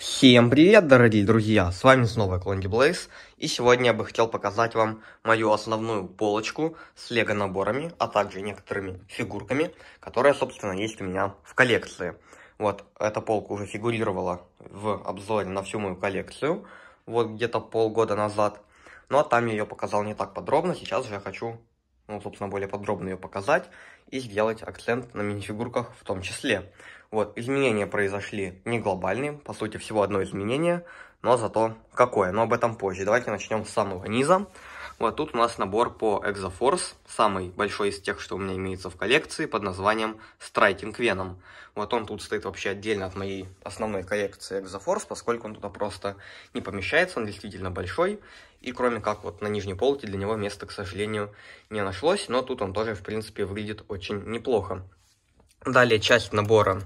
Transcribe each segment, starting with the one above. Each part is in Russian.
Всем привет, дорогие друзья! С вами снова Клонди Блейз, и сегодня я бы хотел показать вам мою основную полочку с лего наборами, а также некоторыми фигурками, которые, собственно, есть у меня в коллекции. Вот, эта полка уже фигурировала в обзоре на всю мою коллекцию, вот где-то полгода назад. Ну, а там я ее показал не так подробно, сейчас же я хочу, ну, собственно, более подробно ее показать и сделать акцент на мини-фигурках в том числе. Вот, изменения произошли не глобальные, по сути, всего одно изменение, но зато какое, но об этом позже. Давайте начнем с самого низа. Вот тут у нас набор по Exoforce, самый большой из тех, что у меня имеется в коллекции, под названием Striking Venom. Вот он тут стоит вообще отдельно от моей основной коллекции Exoforce, поскольку он туда просто не помещается, он действительно большой. И кроме как вот на нижней полке для него места, к сожалению, не нашлось, но тут он тоже, в принципе, выглядит очень неплохо. Далее часть набора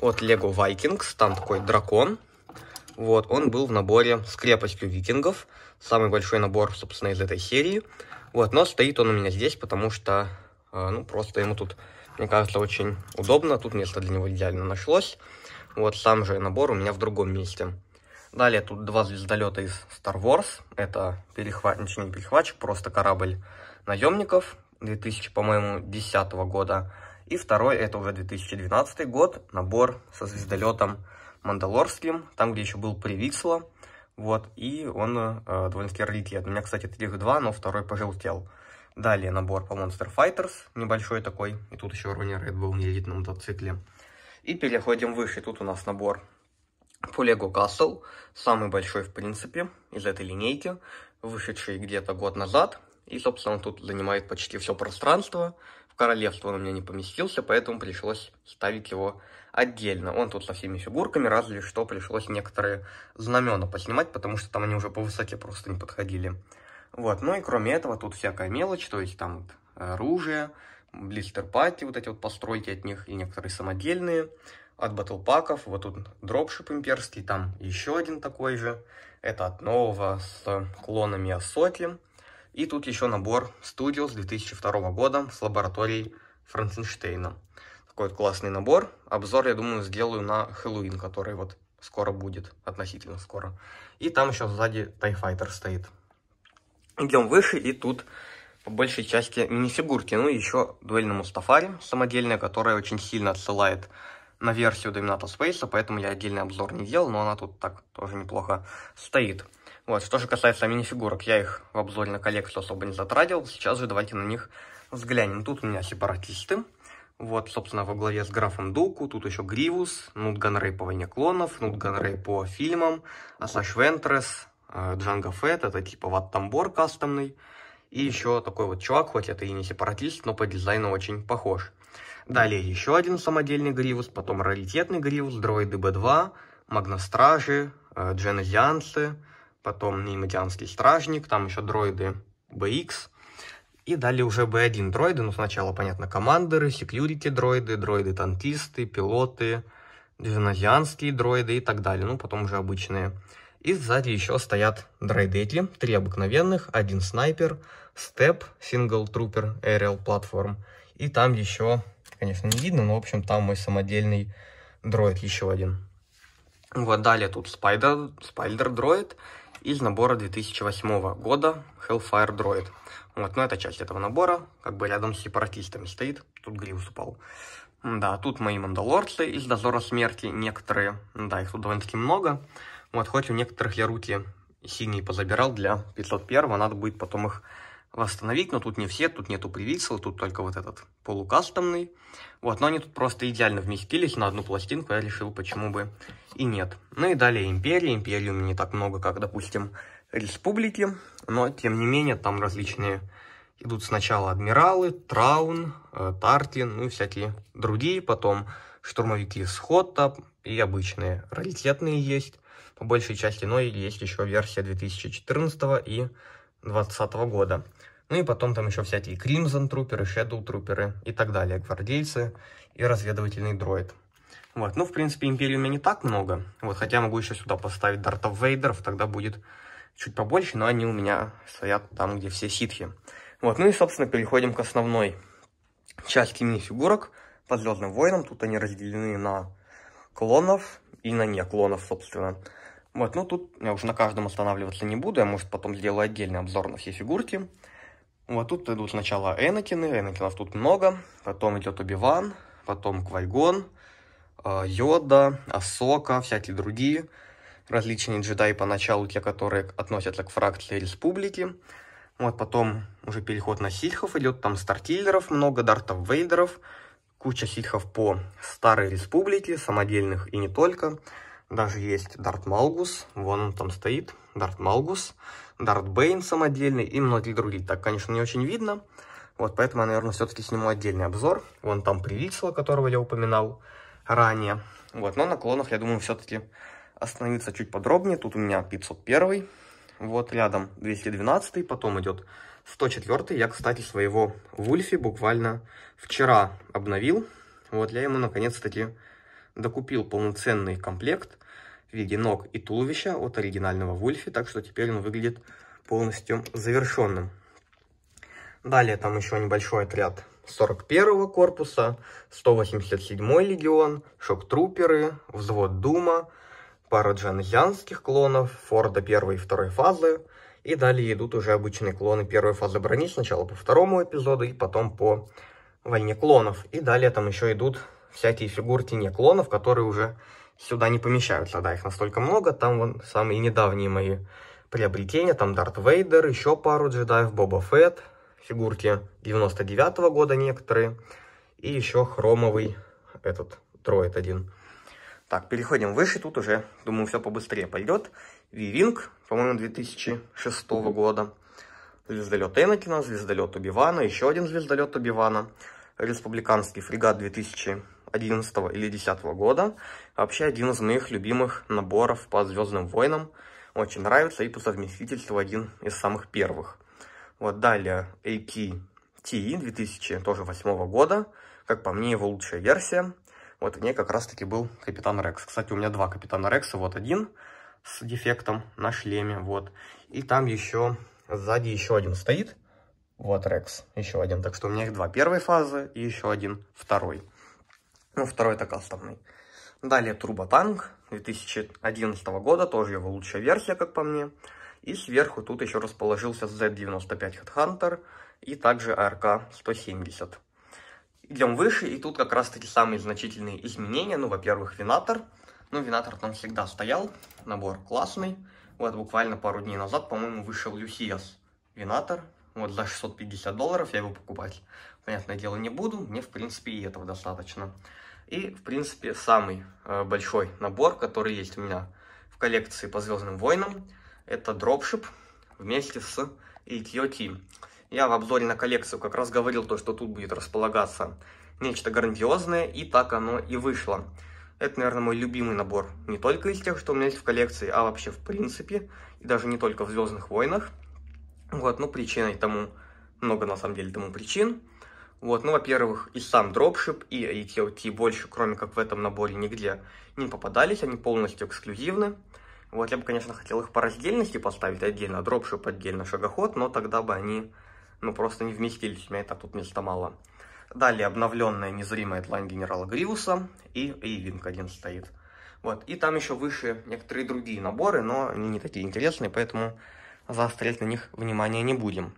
от Lego Vikings, там такой дракон. Вот, он был в наборе с крепостью викингов, самый большой набор, собственно, из этой серии. Вот, но стоит он у меня здесь, потому что, э, ну, просто ему тут, мне кажется, очень удобно, тут место для него идеально нашлось. Вот, сам же набор у меня в другом месте. Далее тут два звездолета из Star Wars, это перехват, не перехватчик, просто корабль наемников 2000, по-моему, 10 года. И второй, это уже 2012 год, набор со звездолетом Мандалорским, там, где еще был Привиксла. Вот, и он э, довольно-таки раритет. У меня, кстати, таких два, но второй пожелтел. Далее набор по Monster Fighters, небольшой такой. И тут еще Ронни Ред был на элитном мотоцикле. И переходим выше. Тут у нас набор по Lego Castle. Самый большой, в принципе, из этой линейки. Вышедший где-то год назад. И, собственно, он тут занимает почти все пространство в королевство он у меня не поместился, поэтому пришлось ставить его отдельно. Он тут со всеми фигурками, разве что пришлось некоторые знамена поснимать, потому что там они уже по высоте просто не подходили. Вот, ну и кроме этого тут всякая мелочь, то есть там вот оружие, блистер-пати, вот эти вот постройки от них, и некоторые самодельные, от батлпаков, вот тут дропшип имперский, там еще один такой же, это от нового с клонами Асоти, и тут еще набор с 2002 года с лабораторией Франкенштейна. Такой вот классный набор. Обзор, я думаю, сделаю на Хэллоуин, который вот скоро будет, относительно скоро. И там еще сзади Тайфайтер стоит. Идем выше, и тут по большей части мини-фигурки. Ну и еще дуэльному Мустафари самодельная, которая очень сильно отсылает на версию Домината Спейса, поэтому я отдельный обзор не делал, но она тут так тоже неплохо стоит. Вот, что же касается мини-фигурок, я их в обзоре на коллекцию особо не затратил. Сейчас же давайте на них взглянем. Тут у меня сепаратисты. Вот, собственно, во главе с графом Дуку, тут еще Гривус, Нут Ганрей по войне клонов, Нут Ганрей по фильмам, Асаш Вентрес, э, Джанго Фетт, это типа ват-тамбор кастомный. И еще такой вот чувак, хоть это и не сепаратист, но по дизайну очень похож. Далее еще один самодельный Гривус, потом раритетный Гривус, дроиды Б2, Магностражи, э, Дженезианцы, потом неймодианский стражник, там еще дроиды BX, и далее уже B1 дроиды, ну сначала, понятно, командеры, секьюрити дроиды, дроиды-танкисты, пилоты, дивнозианские дроиды и так далее, ну потом уже обычные. И сзади еще стоят драйдетли, три обыкновенных, один снайпер, степ, сингл трупер, aerial платформ. И там еще, конечно, не видно, но в общем там мой самодельный дроид еще один. Вот далее тут спайдер, спайдер дроид из набора 2008 года Hellfire Droid. Вот, но ну, это часть этого набора, как бы рядом с сепаратистами стоит, тут Гриус упал. Да, тут мои мандалорцы из Дозора Смерти, некоторые, да, их тут довольно-таки много. Вот, хоть у некоторых я руки синий позабирал для 501, надо будет потом их восстановить, но тут не все, тут нету превисла, тут только вот этот полукастомный. Вот, но они тут просто идеально вместились на одну пластинку, я решил, почему бы и нет. Ну и далее империи, Империи у меня не так много, как, допустим, Республики, но тем не менее там различные идут сначала Адмиралы, Траун, э, тартин, ну и всякие другие, потом штурмовики Сходта и обычные раритетные есть по большей части, но и есть еще версия 2014 и 2020 года. Ну и потом там еще всякие Crimson труперы, Shadow труперы и так далее, гвардейцы и разведывательный дроид. Вот, ну, в принципе, Империи у меня не так много. Вот, хотя могу еще сюда поставить дарта Вейдеров, тогда будет чуть побольше, но они у меня стоят там, где все ситхи. Вот, ну и, собственно, переходим к основной части мини-фигурок по Звездным Войнам. Тут они разделены на клонов и на не клонов, собственно. Вот, ну тут я уже на каждом останавливаться не буду, я, может, потом сделаю отдельный обзор на все фигурки. Вот ну, а тут идут сначала Энакины, Энакинов тут много, потом идет Оби-Ван, потом Квайгон, э, Йода, Асока, всякие другие различные джедаи поначалу, те, которые относятся к фракции Республики. Ну, вот потом уже переход на ситхов идет, там стартиллеров много, дартов вейдеров, куча ситхов по Старой Республике, самодельных и не только. Даже есть Дарт Малгус, вон он там стоит, Дарт Малгус. Малгус. Дарт Бейн самодельный и многие другие. Так, конечно, не очень видно. Вот, поэтому я, наверное, все-таки сниму отдельный обзор. Вон там прилицело, которого я упоминал ранее. Вот, но на клонах, я думаю, все-таки остановиться чуть подробнее. Тут у меня 501, вот рядом 212, потом идет 104. Я, кстати, своего Вульфи буквально вчера обновил. Вот я ему, наконец-таки, докупил полноценный комплект виде ног и туловища от оригинального Вульфи, так что теперь он выглядит полностью завершенным. Далее там еще небольшой отряд 41-го корпуса, 187-й легион, шок-труперы, взвод Дума, пара джанзианских клонов, Форда первой и второй фазы, и далее идут уже обычные клоны первой фазы брони, сначала по второму эпизоду и потом по войне клонов. И далее там еще идут всякие фигурки не клонов, которые уже сюда не помещаются, да, их настолько много. Там вон самые недавние мои приобретения, там Дарт Вейдер, еще пару джедаев, Боба Фетт, фигурки 99 -го года некоторые, и еще хромовый этот троид один. Так, переходим выше, тут уже, думаю, все побыстрее пойдет. Вивинг, по-моему, 2006 -го года. Звездолет Энакина, звездолет Убивана, еще один звездолет Убивана. Республиканский фрегат 2000 11 или 10 года. Вообще один из моих любимых наборов по Звездным войнам. Очень нравится и по совместительству один из самых первых. Вот далее AP TI 2008 года. Как по мне, его лучшая версия. Вот в ней как раз-таки был Капитан Рекс. Кстати, у меня два Капитана Рекса. Вот один с дефектом на шлеме, вот. И там еще, сзади еще один стоит. Вот Рекс, еще один. Так что у меня их два. Первой фазы и еще один второй. Ну, второй это кастомный. Далее танк 2011 года, тоже его лучшая версия, как по мне. И сверху тут еще расположился Z95 Headhunter и также ARK а 170. Идем выше, и тут как раз таки самые значительные изменения. Ну, во-первых, Винатор. Ну, Винатор там всегда стоял, набор классный. Вот буквально пару дней назад, по-моему, вышел UCS Винатор вот за 650 долларов я его покупать, понятное дело, не буду. Мне, в принципе, и этого достаточно. И, в принципе, самый э, большой набор, который есть у меня в коллекции по Звездным Войнам, это дропшип вместе с ATOT. Я в обзоре на коллекцию как раз говорил то, что тут будет располагаться нечто грандиозное, и так оно и вышло. Это, наверное, мой любимый набор не только из тех, что у меня есть в коллекции, а вообще в принципе, и даже не только в Звездных войнах. Вот, ну, причиной тому, много на самом деле тому причин. Вот, ну, во-первых, и сам дропшип, и ATLT больше, кроме как в этом наборе, нигде не попадались, они полностью эксклюзивны. Вот, я бы, конечно, хотел их по раздельности поставить, отдельно дропшип, отдельно шагоход, но тогда бы они, ну, просто не вместились, у меня это тут места мало. Далее обновленная незримая тлань генерала Гриуса и Эйвинг один стоит. Вот, и там еще выше некоторые другие наборы, но они не такие интересные, поэтому заострять на них внимание не будем.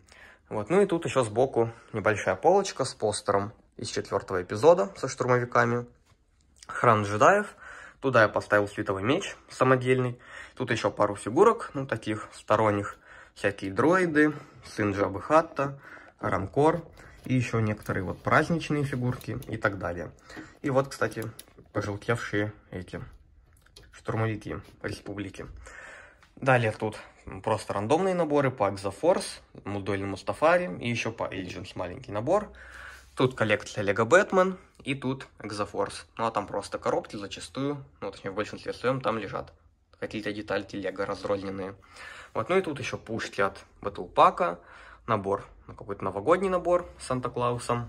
Вот. Ну и тут еще сбоку небольшая полочка с постером из четвертого эпизода со штурмовиками. Хран джедаев. Туда я поставил световой меч самодельный. Тут еще пару фигурок, ну таких сторонних. Всякие дроиды, сын Джабы Хатта, Рамкор и еще некоторые вот праздничные фигурки и так далее. И вот, кстати, пожелтевшие эти штурмовики республики. Далее тут просто рандомные наборы, пак за Force, модульный Мустафари и еще по Agents маленький набор. Тут коллекция Лего Бэтмен и тут Экзофорс. Ну а там просто коробки зачастую, ну точнее в большинстве своем там лежат какие-то детальки Лего разрозненные. Вот, ну и тут еще пушки от пака набор, ну, какой-то новогодний набор с Санта-Клаусом,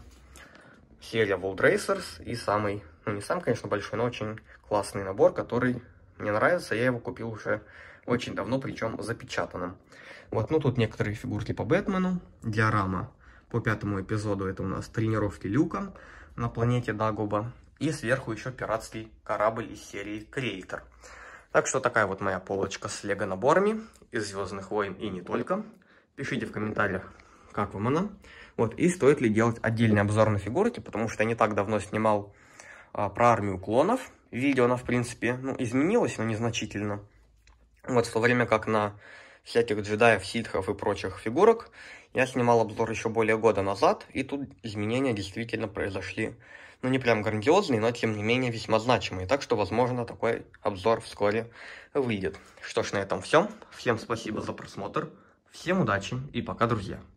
серия World Racers и самый, ну не сам, конечно, большой, но очень классный набор, который мне нравится, я его купил уже очень давно, причем запечатанным. Вот, ну тут некоторые фигурки по Бэтмену, диорама по пятому эпизоду, это у нас тренировки Люка на планете Дагуба, и сверху еще пиратский корабль из серии Крейтер. Так что такая вот моя полочка с лего наборами из Звездных войн и не только. Пишите в комментариях, как вам она. Вот, и стоит ли делать отдельный обзор на фигурки, потому что я не так давно снимал а, про армию клонов. Видео она, в принципе, ну, изменилось, но незначительно. Вот в то время как на всяких джедаев, ситхов и прочих фигурок я снимал обзор еще более года назад, и тут изменения действительно произошли. Ну не прям грандиозные, но тем не менее весьма значимые, так что возможно такой обзор вскоре выйдет. Что ж, на этом все. Всем спасибо за просмотр, всем удачи и пока, друзья.